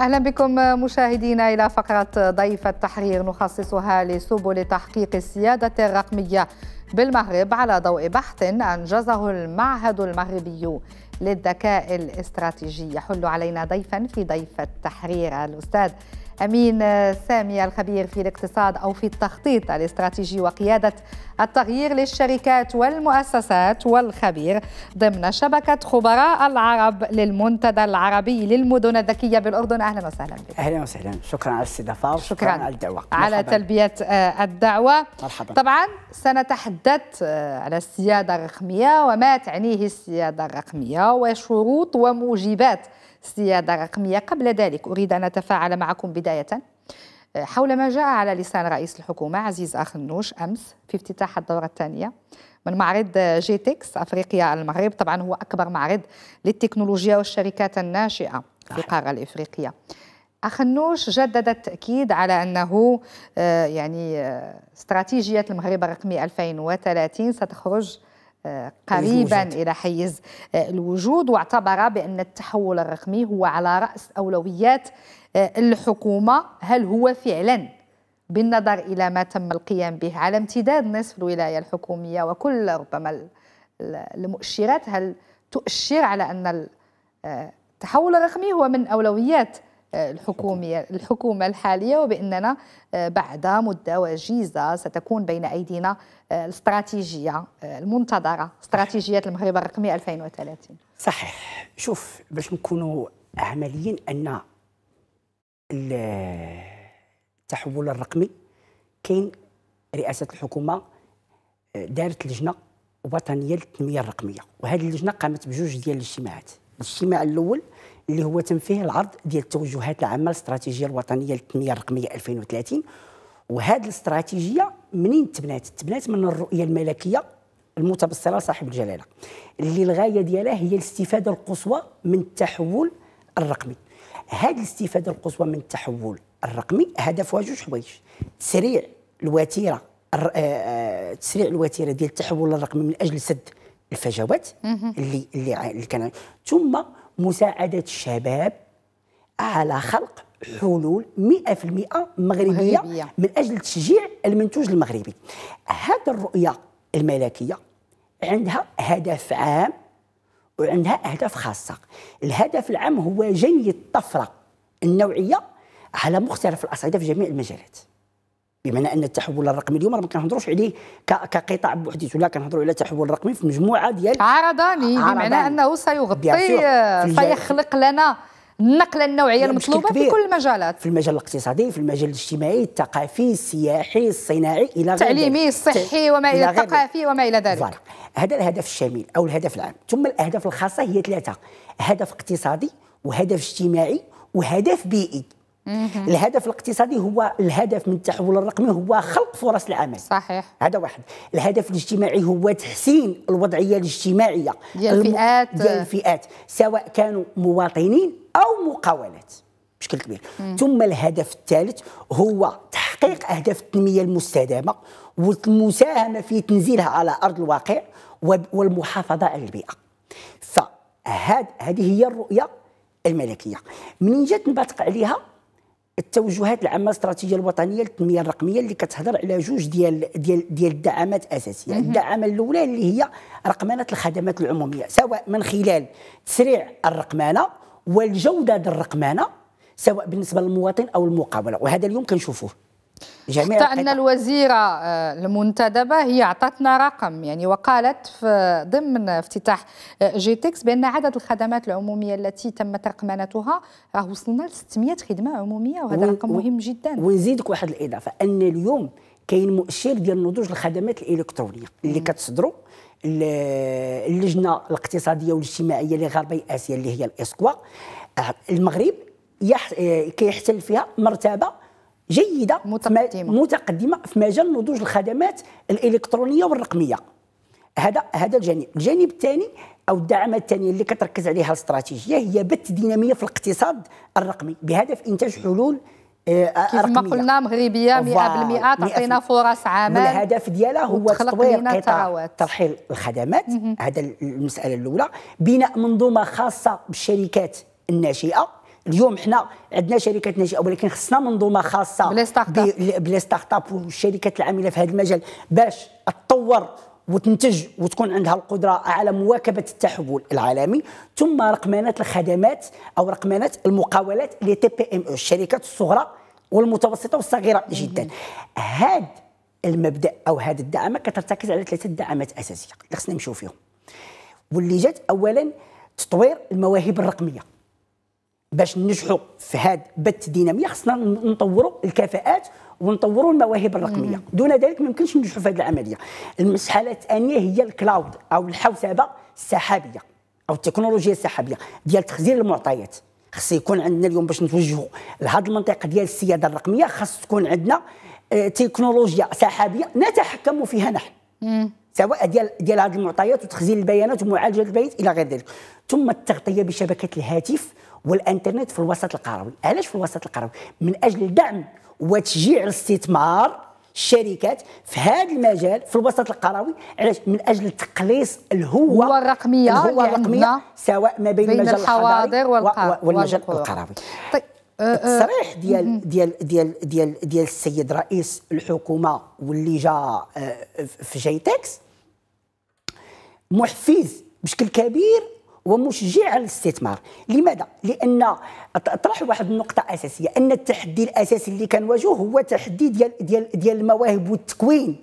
أهلا بكم مشاهدينا إلى فقرة ضيف التحرير نخصصها لسبل تحقيق السيادة الرقمية بالمغرب على ضوء بحث أنجزه المعهد المغربي للذكاء الاستراتيجي يحل علينا ضيفا في ضيف التحرير الأستاذ أمين سامي الخبير في الاقتصاد أو في التخطيط الاستراتيجي وقيادة التغيير للشركات والمؤسسات والخبير ضمن شبكة خبراء العرب للمنتدى العربي للمدن الذكية بالأردن أهلا وسهلا بك أهلا وسهلا شكرا على الاستضافة وشكرا شكرا على الدعوة مرحباً. على تلبية آه، الدعوة مرحبا طبعا سنتحدث آه، على السيادة الرقمية وما تعنيه السيادة الرقمية وشروط وموجبات السيادة الرقمية قبل ذلك أريد أن أتفاعل معكم بداية آه، حول ما جاء على لسان رئيس الحكومة عزيز أخ النوش أمس في افتتاح الدورة الثانية من معرض آه، جي أفريقيا المغرب طبعا هو أكبر معرض للتكنولوجيا والشركات الناشئة في القارة الإفريقية أخنوش جدد التأكيد على أنه آه، يعني آه، استراتيجية المغرب الرقمي 2030 ستخرج آه، قريبا الوجود. الى حيز الوجود واعتبر بان التحول الرقمي هو على راس اولويات الحكومه هل هو فعلا بالنظر الى ما تم القيام به على امتداد نصف الولايه الحكوميه وكل ربما المؤشرات هل تؤشر على ان التحول الرقمي هو من اولويات الحكومية الحكومة الحالية وبأننا آه، بعد مدة وجيزة ستكون بين أيدينا آه، الاستراتيجية آه، المنتظرة استراتيجية المغرب الرقمي 2030 صحيح شوف باش نكونوا عمليين أن التحول الرقمي كاين رئاسة الحكومة دارت لجنة وطنية للتنمية الرقمية وهذه اللجنة قامت بجوج ديال الاجتماعات الاجتماع الاول اللي هو تم فيه العرض ديال التوجهات العامه الاستراتيجيه الوطنيه للتنميه الرقميه 2030 وهذه الاستراتيجيه منين تبنات؟ تبنات من الرؤيه الملكيه المتبصره صاحب الجلاله اللي الغايه ديالها هي الاستفاده القصوى من التحول الرقمي. هذه الاستفاده القصوى من التحول الرقمي هدفها جوج حوايج تسريع الوتيره آه، آه، تسريع الوتيره ديال التحول الرقمي من اجل سد الفجوات اللي اللي كان ثم مساعده الشباب على خلق حلول 100% مغربية, مغربية من أجل تشجيع المنتوج المغربي هذه الرؤية الملكية عندها هدف عام وعندها أهداف خاصة الهدف العام هو جني الطفرة النوعية على مختلف الأصعدة في جميع المجالات بمعنى ان التحول الرقمي اليوم ما كنهضروش عليه كقطاع بوحديته ولا كنهضروا على التحول الرقمي في مجموعه ديال عرضاني, عرضاني بمعنى انه سيغطي سيخلق لنا النقله النوعيه المطلوبه في كل المجالات في المجال الاقتصادي في المجال الاجتماعي الثقافي السياحي الصناعي الى غير التعليمي الصحي وما الى الثقافي وما الى ذلك فعلا. هذا الهدف الشامل او الهدف العام ثم الاهداف الخاصه هي ثلاثه هدف اقتصادي وهدف اجتماعي وهدف بيئي الهدف الاقتصادي هو الهدف من التحول الرقمي هو خلق فرص العمل صحيح هذا واحد الهدف الاجتماعي هو تحسين الوضعيه الاجتماعيه ديال الفئات ديال الفئات سواء كانوا مواطنين او مقاولات بشكل كبير مم. ثم الهدف الثالث هو تحقيق اهداف التنميه المستدامه والمساهمه في تنزيلها على ارض الواقع والمحافظه على البيئه فهذه هي الرؤيه الملكيه منين جات نبات عليها التوجهات العامه الاستراتيجيه الوطنيه للتنميه الرقميه اللي كتهضر على جوج ديال ديال ديال الدعامات اساسيه الدعامه الاولى اللي هي رقمنه الخدمات العموميه سواء من خلال تسريع الرقمنه والجوده الرقمنه سواء بالنسبه للمواطن او المقاوله وهذا اليوم كنشوفوه جميع حتى أن الوزيرة آه، المنتدبة هي أعطتنا رقم يعني وقالت في ضمن افتتاح آه، جي تكس بأن عدد الخدمات العمومية التي تمت رقمنتها راه وصلنا ل 600 خدمة عمومية وهذا رقم مهم جدا ونزيدك واحد الإضافة أن اليوم كاين مؤشر ديال نضوج الخدمات الإلكترونية اللي كتصدروا اللجنة الاقتصادية والاجتماعية لغربي آسيا اللي هي الإسكوا آه، المغرب كيحتل فيها مرتبة جيده متقدمه متقدمه في مجال نضوج الخدمات الالكترونيه والرقميه هذا هذا الجانب الجانب الثاني او الدعم الثانيه اللي كتركز عليها الاستراتيجيه هي بث ديناميه في الاقتصاد الرقمي بهدف انتاج حلول آه، آه، كما قلنا مغربيه 100% تعطينا فرص عمل الهدف ديالها هو تطوير قطاع ترحيل الخدمات هذا المساله الاولى بناء منظومه خاصه بالشركات الناشئه اليوم حنا عندنا شركات ناجحه ولكن خصنا منظومه خاصه بلي ستارت اب بلي ستارت اب والشركات العامله في هذا المجال باش تطور وتنتج وتكون عندها القدره على مواكبه التحول العالمي ثم رقمنه الخدمات او رقمنه المقاولات لي تي بي ام او الشركات الصغرى والمتوسطه والصغيره جدا هذا المبدا او هذا الدعم كترتكز على ثلاثه دعامات اساسيه اللي خصنا نمشيو فيهم واللي جات اولا تطوير المواهب الرقميه باش ننجحوا في هذا بث الديناميه خصنا نطوروا الكفاءات ونطوروا المواهب الرقميه دون ذلك ما يمكنش ننجحوا في هذه العمليه المساحه الثانيه هي الكلاود او الحوسبه السحابيه او التكنولوجيا السحابيه ديال تخزين المعطيات خص يكون عندنا اليوم باش نتوجهوا لهذه المنطقه ديال السياده الرقميه خص تكون عندنا آه، تكنولوجيا سحابيه نتحكم فيها نحن سواء ديال ديال هذه المعطيات وتخزين البيانات ومعالجه البيانات الى غير ذلك ثم التغطيه بشبكه الهاتف والانترنت في الوسط القروي علاش في الوسط القروي من اجل دعم وتشجيع الاستثمار الشركات في هذا المجال في الوسط القروي علاش من اجل تقليص الهوه الهوه الرقميه الهوه الرقميه سواء ما بين, بين المجال الحضاري والمجال القروي طيب آه، آه، التصريح ديال ديال ديال ديال ديال السيد رئيس الحكومه واللي جا آه، في جيتكس محفز بشكل كبير ومشجع للاستثمار لماذا لان طرح واحد النقطه اساسيه ان التحدي الاساسي اللي واجهه هو تحدي ديال ديال ديال المواهب والتكوين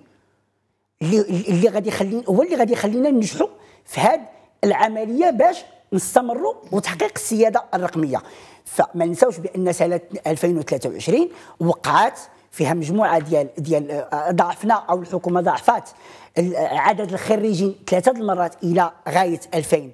اللي اللي غادي يخلينا هو اللي غادي يخلينا ننجحوا في هذه العمليه باش نستمروا وتحقيق السياده الرقميه فما ننساوش بان سنه 2023 وقعت فيها مجموعه ديال ديال آه، ضعفنا او الحكومه ضعفات عدد الخريجين ثلاثه المرات الى غايه 2000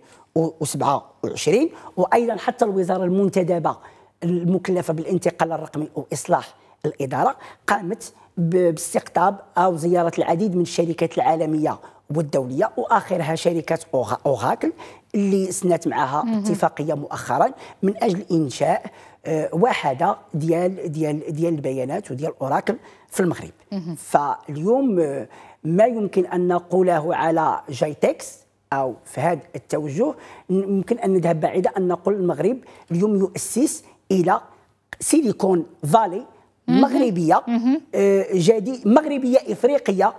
27 وايضا حتى الوزاره المنتدبه المكلفه بالانتقال الرقمي واصلاح الاداره قامت باستقطاب او زياره العديد من الشركات العالميه والدوليه واخرها شركه اوراكل اللي سنت معها اتفاقيه مؤخرا من اجل انشاء آه، وحده ديال ديال ديال البيانات وديال اوراكل في المغرب فاليوم آه، ما يمكن ان نقوله على جايتكس او في هذا التوجه ممكن ان نذهب بعيدا ان نقول المغرب اليوم يؤسس الى سيليكون فالي مغربيه آه، جدي مغربيه افريقيه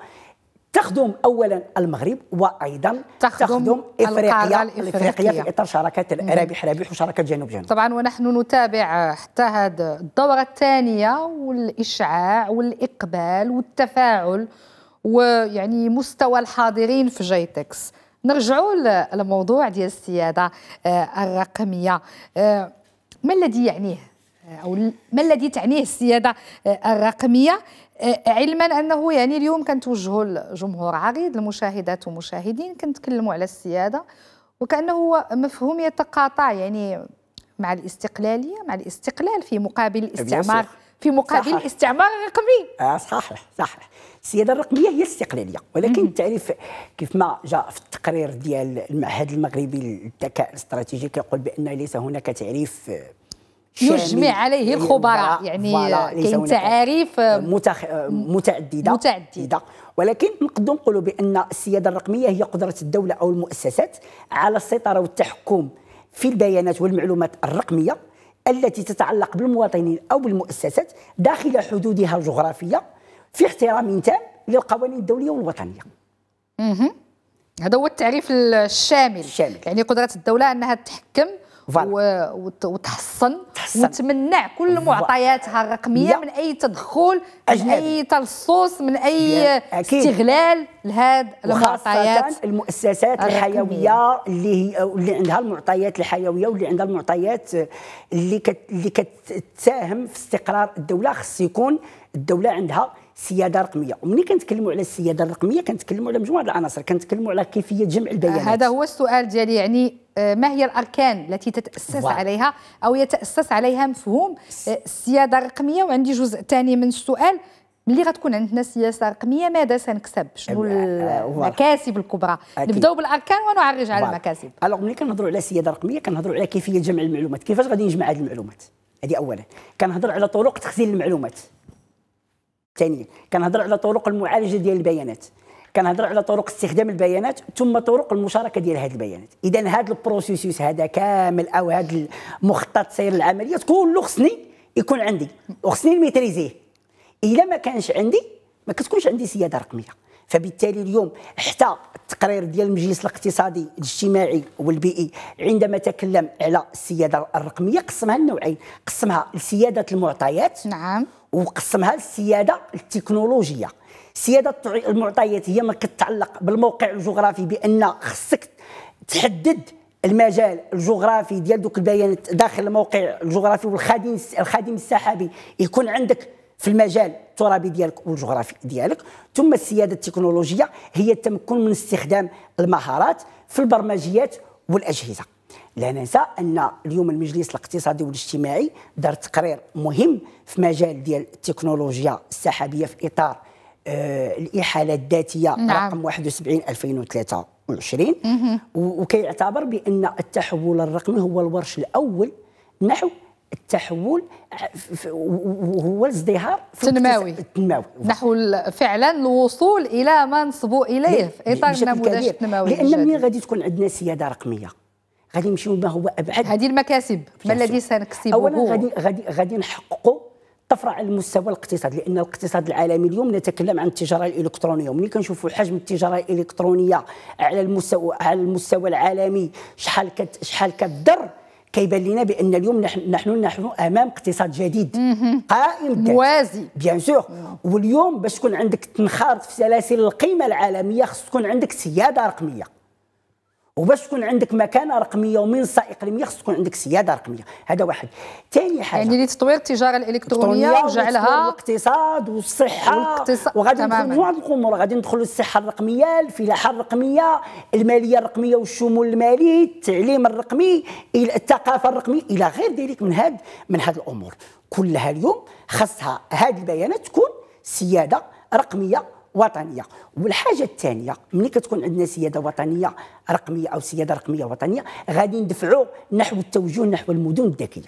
تخدم اولا المغرب وايضا تخدم, تخدم افريقيا الافريقيه في اطار شراكات رابح رابح وشراكات جنوب جنوب طبعا ونحن نتابع حتى هذه الدوره الثانيه والاشعاع والاقبال والتفاعل ويعني مستوى الحاضرين في جيتكس نرجعوا للموضوع ديال السياده آه، الرقميه آه، ما الذي يعنيه آه، او ما الذي تعنيه السياده الرقميه علما انه يعني اليوم كنتوجهوا لجمهور عريض المشاهدات والمشاهدين كنتكلموا على السياده وكانه هو مفهوم يتقاطع يعني مع الاستقلاليه مع الاستقلال في مقابل الاستعمار في مقابل صحيح. الاستعمار الرقمي آه صحيح صحيح السياده الرقميه هي الاستقلاليه ولكن التعريف كيف ما جاء في التقرير ديال المعهد المغربي للذكاء الاستراتيجي كيقول بان ليس هناك تعريف يجمع عليه يعني الخبراء يعني كاين تعاريف آه، متخ... آه، متعدده متعدده ولكن نقدر نقولوا بان السياده الرقميه هي قدره الدوله او المؤسسات على السيطره والتحكم في البيانات والمعلومات الرقميه التي تتعلق بالمواطنين او بالمؤسسات داخل حدودها الجغرافيه في احترام تام للقوانين الدوليه والوطنيه. اها هذا هو التعريف الشامل الشامل يعني قدره الدوله انها تحكم فعلا. وتحصن تحصن. وتمنع كل معطياتها الرقميه من اي تدخل أجنبي. من اي تلصص من اي استغلال لهذه المعطيات المؤسسات الحيويه اللي هي اللي عندها المعطيات الحيويه واللي عندها المعطيات اللي كت اللي كتساهم في استقرار الدوله خص يكون الدوله عندها السياده الرقميه وملي كنتكلموا على السياده الرقميه كنتكلموا على مجموعه العناصر كنتكلموا على كيفيه جمع البيانات هذا هو السؤال ديالي يعني آه، ما هي الاركان التي تتاسس واو. عليها او يتاسس عليها مفهوم آه، السياده الرقميه وعندي جزء ثاني من السؤال ملي غتكون عندنا سياسه رقميه ماذا سنكسب شنو آه، المكاسب الكبرى نبداو بالاركان ونعرج على المكاسب الوغ ملي كنهضروا على السياده الرقميه كنهضروا على كيفيه جمع المعلومات كيفاش غادي نجمع هذه المعلومات هذه اولا كنهضر على طرق تخزين المعلومات ثانيا كنهضر على طرق المعالجه ديال البيانات كنهضر على طرق استخدام البيانات ثم طرق المشاركه ديال هذه البيانات اذا هذا البروسيسوس هذا كامل او هذا المخطط سير العمليات كله خصني يكون عندي وخصني نميتريزيه الا ما كانش عندي ما كتكونش عندي سياده رقميه فبالتالي اليوم حتى التقرير ديال المجلس الاقتصادي الاجتماعي والبيئي عندما تكلم على السياده الرقميه قسمها لنوعين قسمها لسياده المعطيات نعم وقسمها للسياده التكنولوجيه سياده المعطيات هي ما كتعلق بالموقع الجغرافي بان خصك تحدد المجال الجغرافي ديال دوك البيانات داخل الموقع الجغرافي والخادم الخادم السحابي يكون عندك في المجال الترابي ديالك والجغرافي ديالك ثم السياده التكنولوجيه هي التمكن من استخدام المهارات في البرمجيات والاجهزه لا ننسى ان اليوم المجلس الاقتصادي والاجتماعي دار تقرير مهم في مجال ديال التكنولوجيا السحابيه في اطار آه الاحاله الذاتيه نعم. رقم 71 2023 وكيعتبر بان التحول الرقمي هو الورش الاول نحو التحول وهو الازدهار التنموي التنموي نحو فعلا الوصول الى ما نصبوا اليه في اطار النموذج التنموي لان ملي غادي تكون عندنا سياده رقميه غادي نمشيو ما هو ابعد هذه المكاسب ما الذي سنكسبه اولا غادي غادي غادي نحققوا طفره على المستوى الاقتصادي لان الاقتصاد العالمي اليوم نتكلم عن التجاره الالكترونيه وملي كنشوفوا حجم التجاره الالكترونيه على المستوى على المستوى العالمي شحال كت شحال كتضر كيبان لنا بان اليوم نحن نحن, نحن امام اقتصاد جديد قائم موازي بيان سور واليوم باش تكون عندك تنخرط في سلاسل القيمه العالميه خص تكون عندك سياده رقميه وباش تكون عندك مكانه رقميه ومنصه اقليميه خص تكون عندك سياده رقميه هذا واحد ثاني حاجه يعني لتطوير التجاره الالكترونيه وجعلها الاقتصاد والصحه وغادي ندخلوا هذه الامور غادي ندخلوا الصحه الرقميه الفلاحه الرقميه الماليه الرقميه والشمول المالي التعليم الرقمي الثقافه الرقميه الى غير ذلك من هاد من هاد الامور كلها اليوم خصها هذه البيانات تكون سياده رقميه وطنيه والحاجه الثانيه ملي كتكون عندنا سياده وطنيه رقميه او سياده رقميه وطنيه غادي ندفعوا نحو التوجه نحو المدن الذكيه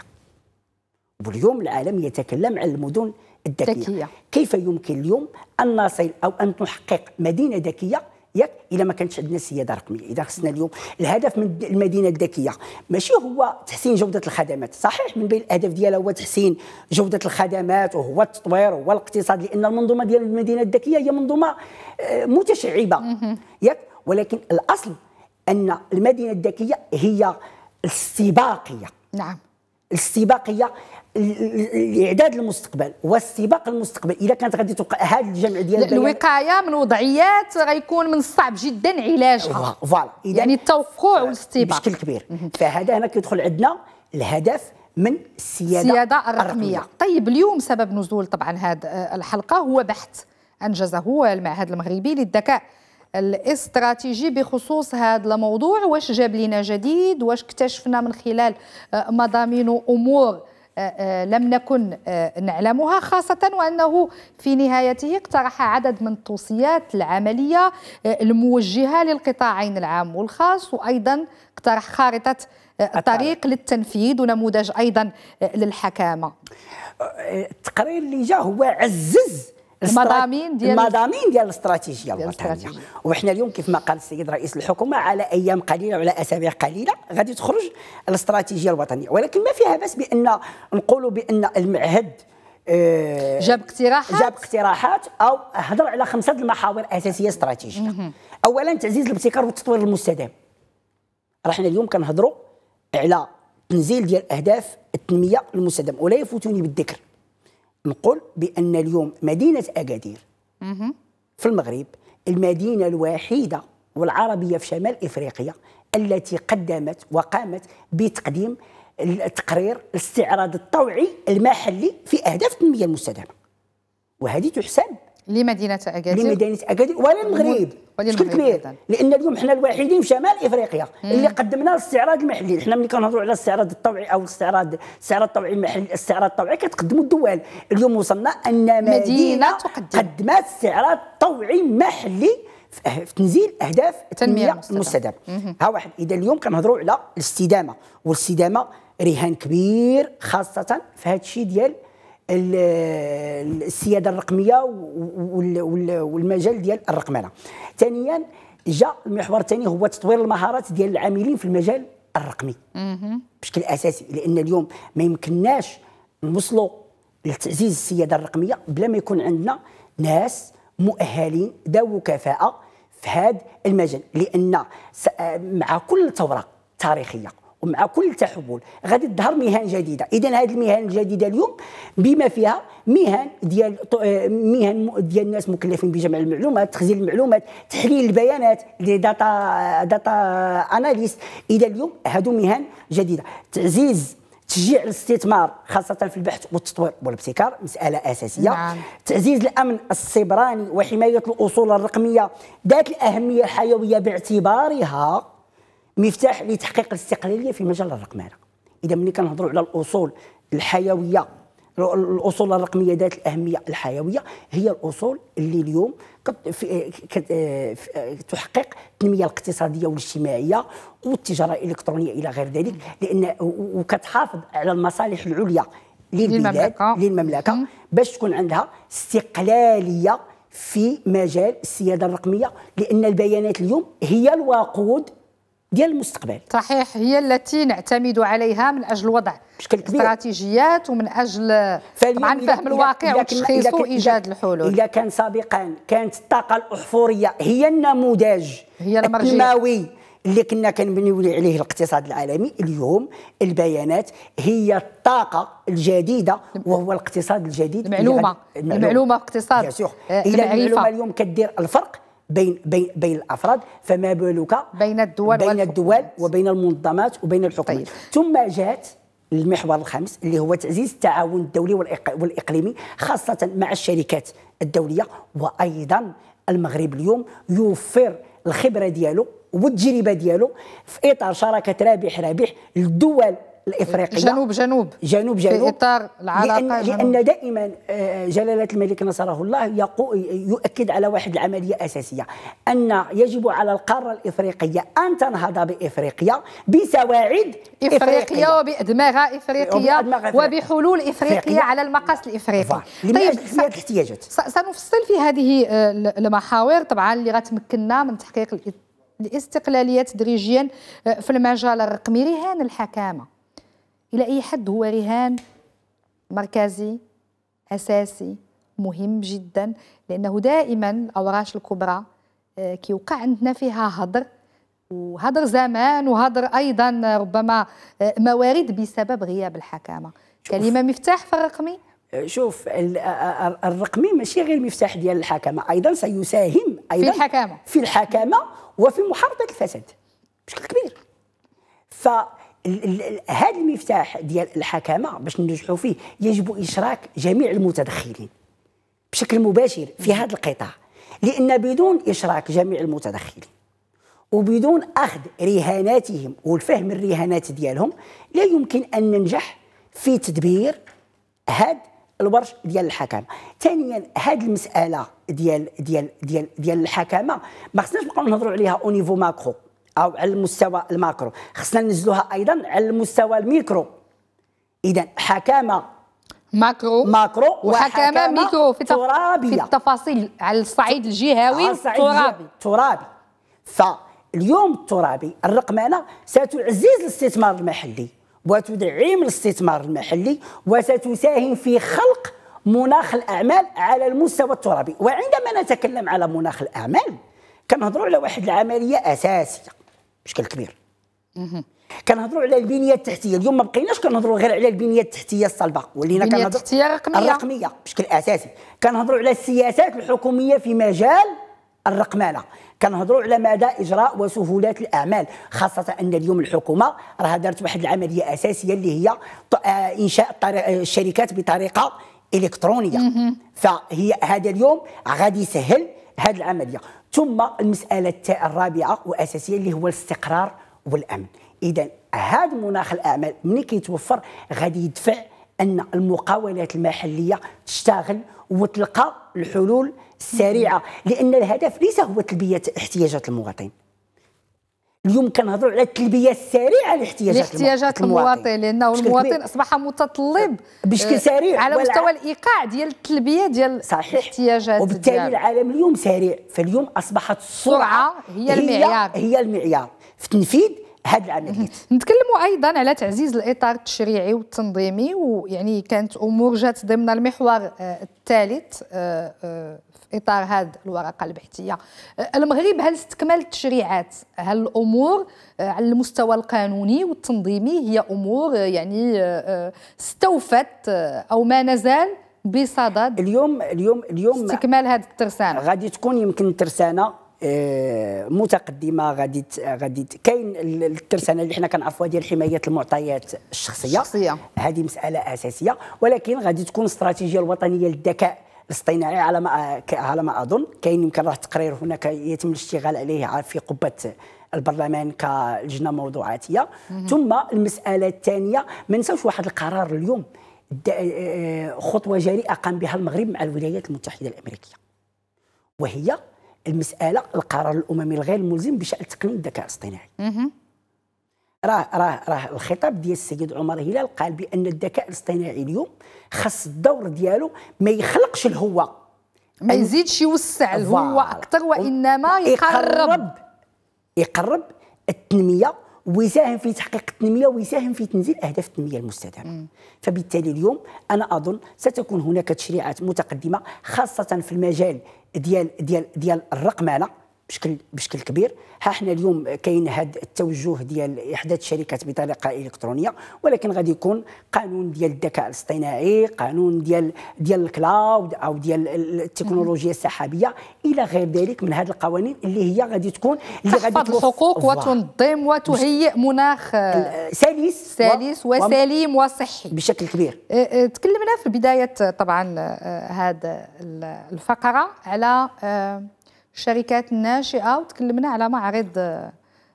واليوم العالم يتكلم عن المدن الذكيه كيف يمكن اليوم ان نصل او ان نحقق مدينه ذكيه ياك الا ما كانتش عندنا سياده رقميه اذا خصنا اليوم الهدف من المدينه الذكيه ماشي هو تحسين جوده الخدمات صحيح من بين الاهداف ديالها هو تحسين جوده الخدمات وهو التطوير وهو الاقتصاد لان المنظومه ديال المدينه الذكيه هي منظومه آه، متشعبه ياك ولكن الاصل ان المدينه الذكيه هي السباقيه نعم الاستباقيه الاعداد المستقبل والسباق المستقبل اذا كانت غادي توقع هذا الجمع ديال الوقايه من وضعيات غيكون من الصعب جدا علاجها فوالا يعني التوقع والاستباق بشكل كبير فهذا هنا كيدخل عندنا الهدف من السياده, السيادة الرقمية. الرقميه طيب اليوم سبب نزول طبعا هذه الحلقه هو بحث انجزه المعهد المغربي للذكاء الاستراتيجي بخصوص هذا الموضوع واش جاب لنا جديد واش اكتشفنا من خلال آه، مضامين امور آه، آه، لم نكن نعلمها خاصة وأنه في نهايته اقترح عدد من التوصيات العملية الموجهة للقطاعين العام والخاص وأيضا اقترح خارطة الطريق للتنفيذ ونموذج أيضا للحكامة التقرير اللي جاء هو عزز المضامين ديال المضامين ديال الاستراتيجيه الوطنيه وحنا اليوم كيف ما قال السيد رئيس الحكومه على ايام قليله وعلى اسابيع قليله غادي تخرج الاستراتيجيه الوطنيه ولكن ما فيها باس بان نقولوا بان المعهد آه، جاب اقتراحات جاب اقتراحات او هضر على خمسه المحاور اساسيه استراتيجيه اولا تعزيز الابتكار والتطوير المستدام راه حنا اليوم كنهضروا على تنزيل ديال اهداف التنميه المستدامه ولا يفوتوني بالذكر نقول بأن اليوم مدينة أكادير في المغرب المدينة الوحيدة والعربية في شمال إفريقيا التي قدمت وقامت بتقديم التقرير الاستعراض الطوعي المحلي في أهداف التنمية المستدامة وهذه تحسب لمدينه اكادير لمدينه اكادير وللمغرب بشكل كبير لان اليوم حنا الوحيدين في شمال افريقيا مم. اللي قدمنا الاستعراض المحلي حنا ملي كنهضروا على الاستعراض الطوعي او الاستعراض الاستعراض الطوعي المحلي الاستعراض الطوعي كتقدموا الدول اليوم وصلنا ان مدينه, مدينة تقدم قدمت استعراض طوعي محلي أه- في تنزيل اهداف التنميه المستدامه ها واحد اذا اليوم كنهضروا على الاستدامه والاستدامه رهان كبير خاصه في هذا الشيء ديال السياده الرقميه والمجال ديال الرقمنه ثانيا جاء المحور الثاني هو تطوير المهارات ديال العاملين في المجال الرقمي بشكل اساسي لان اليوم ما يمكنناش نوصلوا لتعزيز السياده الرقميه بلا ما يكون عندنا ناس مؤهلين ذو كفاءه في هذا المجال لان مع كل ثوره تاريخيه ومع كل تحول غادي تظهر مهن جديده اذا هذه المهن الجديده اليوم بما فيها مهن ديال آه، مهن ديال الناس مكلفين بجمع المعلومات تخزين المعلومات تحليل البيانات لي داتا داتا اناليست اذا اليوم هادو مهن جديده تعزيز تشجيع الاستثمار خاصه في البحث والتطوير والابتكار مساله اساسيه نعم. تعزيز الامن السيبراني وحمايه الاصول الرقميه ذات الاهميه الحيويه باعتبارها مفتاح لتحقيق الاستقلاليه في مجال الرقمنه اذا ملي كنهضروا على الاصول الحيويه الاصول الرقميه ذات الاهميه الحيويه هي الاصول اللي اليوم تحقق التنميه الاقتصاديه والاجتماعيه والتجاره الالكترونيه الى غير ذلك لان وكتحافظ على المصالح العليا للبلاد للمملكه, للمملكة باش تكون عندها استقلاليه في مجال السياده الرقميه لان البيانات اليوم هي الوقود ديال المستقبل صحيح هي التي نعتمد عليها من اجل وضع بشكل كبير استراتيجيات ومن اجل طبعا فهم الواقع وتشخيص وايجاد الحلول اذا كان سابقا كانت الطاقه الاحفوريه هي النموذج هي المرجع اللي كنا كنبنيو عليه الاقتصاد العالمي اليوم البيانات هي الطاقه الجديده وهو الاقتصاد الجديد المعلومه المعلومه, المعلومة اقتصاد اذا آه، المعلومه اليوم كدير الفرق بين بين بين الافراد فما بالك بين الدول بين والحكومات. الدول وبين المنظمات وبين الحكومات طيب. ثم جاءت المحور الخامس اللي هو تعزيز التعاون الدولي والاقليمي خاصه مع الشركات الدوليه وايضا المغرب اليوم يوفر الخبره ديالو والتجربه ديالو في اطار شراكه رابح رابح للدول الافريقيه جنوب جنوب جنوب جنوب في اطار العلاقه لأن, جنوب. لان دائما آه، جلاله الملك نصره الله يؤكد على واحد العمليه اساسيه ان يجب على القاره الافريقيه ان تنهض بافريقيا بسواعد افريقيا, إفريقيا وبادمغه افريقيه وبحلول إفريقيا على المقاس الافريقي طيب الاحتياجات سنفصل في هذه آه، المحاور طبعا اللي غتمكننا من تحقيق الاستقلاليه تدريجيا آه، في المجال الرقمي رهان الحكامه إلى أي حد هو رهان مركزي أساسي مهم جدا لأنه دائما الأوراش الكبرى آه، كيوقع عندنا فيها هدر وهدر زمان وهدر أيضا ربما آه، موارد بسبب غياب الحكامة كلمة مفتاح في الرقمي آه، شوف الرقمي ماشي غير مفتاح ديال الحكامه ايضا سيساهم ايضا في الحكامه في الحكامه وفي محاربه الفساد بشكل كبير ف هذا المفتاح ديال الحكامه باش ننجحوا فيه يجب اشراك جميع المتدخلين بشكل مباشر في هذا القطاع لان بدون اشراك جميع المتدخلين وبدون اخذ رهاناتهم والفهم الرهانات ديالهم لا يمكن ان ننجح في تدبير هذا الورش ديال الحكام ثانيا هذه المساله ديال ديال ديال ديال الحكامه ما خصناش نبقاو نهضروا عليها اونيفو ماكرو او على المستوى الماكرو خصنا ننزلوها ايضا على المستوى الميكرو اذا حكامه ماكرو ماكرو وحكامه ميكرو في ترابيه في التفاصيل على الصعيد الجهوي ترابي ترابي فاليوم الترابي الرقمنه ستعزز الاستثمار المحلي وتدعم الاستثمار المحلي وستساهم في خلق مناخ الاعمال على المستوى الترابي وعندما نتكلم على مناخ الاعمال كنهضروا على واحد العمليه اساسيه بشكل كبير كنهضروا على البنيه التحتيه اليوم ما بقيناش كنهضروا غير على البنيه التحتيه الصلبه ولينا كنهضروا التحتيه الرقميه الرقميه بشكل اساسي كنهضروا على السياسات الحكوميه في مجال الرقمنه كنهضروا على مدى اجراء وسهولات الاعمال خاصه ان اليوم الحكومه راه دارت واحد العمليه اساسيه اللي هي آه، انشاء آه، الشركات بطريقه الكترونيه فهي هذا اليوم غادي يسهل هذه العمليه ثم المساله الرابعه واساسيه اللي هو الاستقرار والامن اذا هذا مناخ الاعمال ملي كيتوفر غادي يدفع ان المقاولات المحليه تشتغل وتلقى الحلول السريعه لان الهدف ليس هو تلبيه احتياجات المواطن اليوم كنهضروا على التلبيه السريعه لاحتياجات الاحتياجات المواطن لانه المواطن اصبح متطلب بشكل آه، سريع على مستوى الايقاع ديال التلبيه ديال صحيح الاحتياجات وبالتالي ديال. العالم اليوم سريع فاليوم اصبحت السرعه هي المعيار هي, المعيار في التنفيذ هذه العمليات نتكلموا ايضا على تعزيز الاطار التشريعي والتنظيمي ويعني كانت امور جات ضمن المحور آه، الثالث في آه، آه، اطار هذه الورقه البحثيه المغرب هل استكمل التشريعات هل الامور على المستوى القانوني والتنظيمي هي امور يعني استوفت او ما نزال بصدد اليوم اليوم اليوم استكمال هذه الترسانه غادي تكون يمكن ترسانه متقدمه غادي غادي كاين الترسانه اللي حنا كنعرفوها ديال حمايه المعطيات الشخصيه الشخصيه هذه مساله اساسيه ولكن غادي تكون الاستراتيجيه الوطنيه للذكاء الاصطناعي على ما على ما اظن كاين يمكن راه تقرير هناك يتم الاشتغال عليه في قبه البرلمان كلجنه موضوعاتيه ثم المساله الثانيه ما نساوش واحد القرار اليوم آه، خطوه جريئه قام بها المغرب مع الولايات المتحده الامريكيه وهي المساله القرار الاممي الغير ملزم بشان تقنين الذكاء الاصطناعي راه راه راه الخطاب ديال السيد عمر هلال قال بان الذكاء الاصطناعي اليوم خص الدور ديالو ما يخلقش الهوى ما يزيدش يوسع الهوى اكثر وانما يقرب يقرب التنميه ويساهم في تحقيق التنميه ويساهم في تنزيل اهداف التنميه المستدامه فبالتالي اليوم انا اظن ستكون هناك تشريعات متقدمه خاصه في المجال ديال ديال ديال الرقمنه بشكل بشكل كبير ها حنا اليوم كاين هذا التوجه ديال احداث شركات بطريقه الكترونيه ولكن غادي يكون قانون ديال الذكاء الاصطناعي قانون ديال ديال الكلاود او ديال التكنولوجيا السحابيه الى غير ذلك من هذه القوانين اللي هي غادي تكون اللي غادي تحفظ الحقوق وتنظم وتهيئ مناخ آه، سلس سلس وسليم وصحي بشكل كبير آه، آه، تكلمنا في بدايه طبعا هذا الفقره على شركات ناشئه وتكلمنا على معرض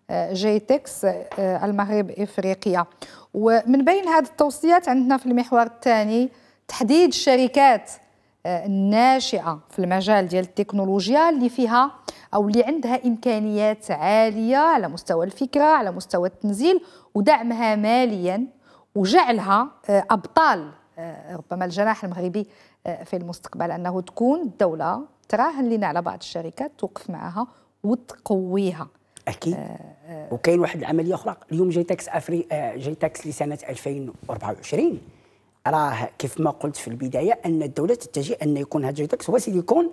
آه، جي تكس آه، المغرب افريقيا ومن بين هذه التوصيات عندنا في المحور الثاني تحديد الشركات الناشئه آه، في المجال ديال التكنولوجيا اللي فيها او اللي عندها امكانيات عاليه على مستوى الفكره على مستوى التنزيل ودعمها ماليا وجعلها ابطال ربما الجناح المغربي في المستقبل انه تكون الدوله تراهن لنا على بعض الشركات توقف معها وتقويها اكيد آه،, آه وكاين واحد العمليه اخرى اليوم جاي تاكس افري آه، جاي تاكس لسنه 2024 راه كيف ما قلت في البدايه ان الدوله تتجه ان يكون هذا جاي تاكس هو سيليكون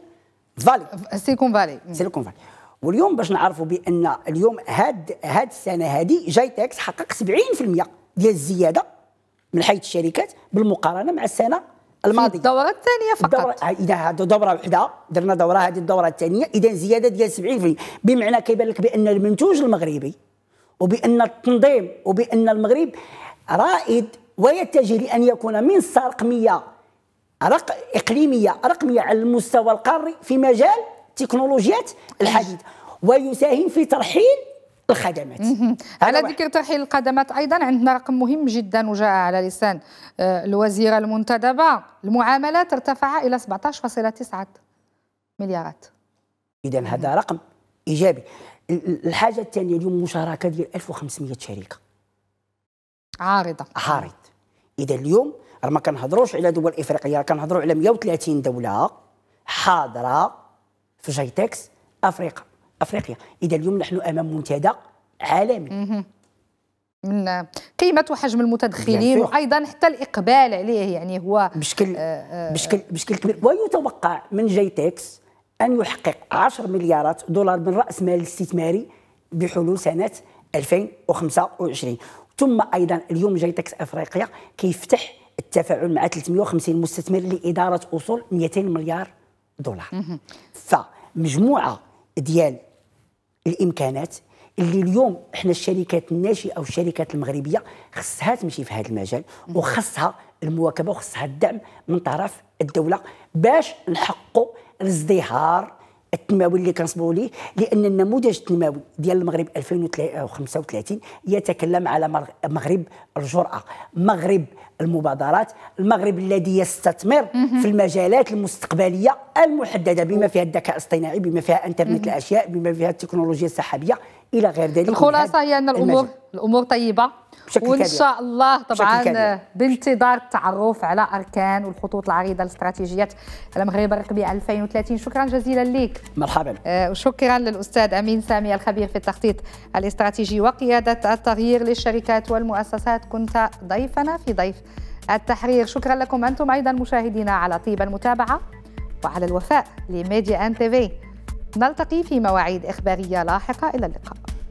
فالي سيليكون فالي سيليكون فالي واليوم باش نعرفوا بان اليوم هاد هاد السنه هذه جاي تاكس حقق 70% ديال الزياده من حيث الشركات بالمقارنه مع السنه الماضي الدورة الثانية فقط آه، الدورة إذا دورة وحدة درنا دورة هذه الدورة الثانية إذا زيادة ديال 70% بمعنى كيبان لك بأن المنتوج المغربي وبأن التنظيم وبأن المغرب رائد ويتجه لأن يكون منصة رقمية رق إقليمية رقمية على المستوى القاري في مجال تكنولوجيات الحديد ويساهم في ترحيل الخدمات على ذكر ترحيل الخدمات ايضا عندنا رقم مهم جدا وجاء على لسان آه، الوزيره المنتدبه المعاملات ارتفع الى 17.9 مليارات اذا هذا رقم ايجابي الحاجه الثانيه اليوم مشاركه ديال 1500 شركه عارضه عارض اذا اليوم راه ما كنهضروش على دول افريقيه راه كنهضروا على 130 دوله حاضره في جايتكس افريقيا افريقيا اذا اليوم نحن امام منتدى عالمي من قيمه وحجم المتدخلين وايضا حتى الاقبال عليه يعني هو بشكل آه، آه، بشكل بشكل كبير ويتوقع من جي تكس ان يحقق 10 مليارات دولار من راس مال استثماري بحلول سنه 2025 ثم ايضا اليوم جي تكس افريقيا كيفتح التفاعل مع 350 مستثمر لاداره اصول 200 مليار دولار فمجموعه ديال الامكانات اللي اليوم احنا الشركات الناشئه او الشركات المغربيه خصها تمشي في هذا المجال وخصها المواكبه وخصها الدعم من طرف الدوله باش نحققوا الازدهار التنموي اللي كنصبوا ليه لان النموذج التنموي ديال المغرب 2035 يتكلم على مغرب الجراه مغرب المبادرات المغرب الذي يستثمر في المجالات المستقبليه المحدده بما فيها الذكاء الاصطناعي بما فيها انترنت الاشياء بما فيها التكنولوجيا السحابيه الى غير ذلك الخلاصه هي ان الامور الامور طيبه بشكل وان شاء الله طبعا بانتظار التعرف على اركان والخطوط العريضه لاستراتيجيه المغرب الرقمي 2030 شكرا جزيلا لك مرحبا وشكرا آه، للاستاذ امين سامي الخبير في التخطيط الاستراتيجي وقياده التغيير للشركات والمؤسسات كنت ضيفنا في ضيف التحرير شكرا لكم انتم ايضا مشاهدينا على طيب المتابعه وعلى الوفاء لميديا ان تي في نلتقي في مواعيد إخبارية لاحقة إلى اللقاء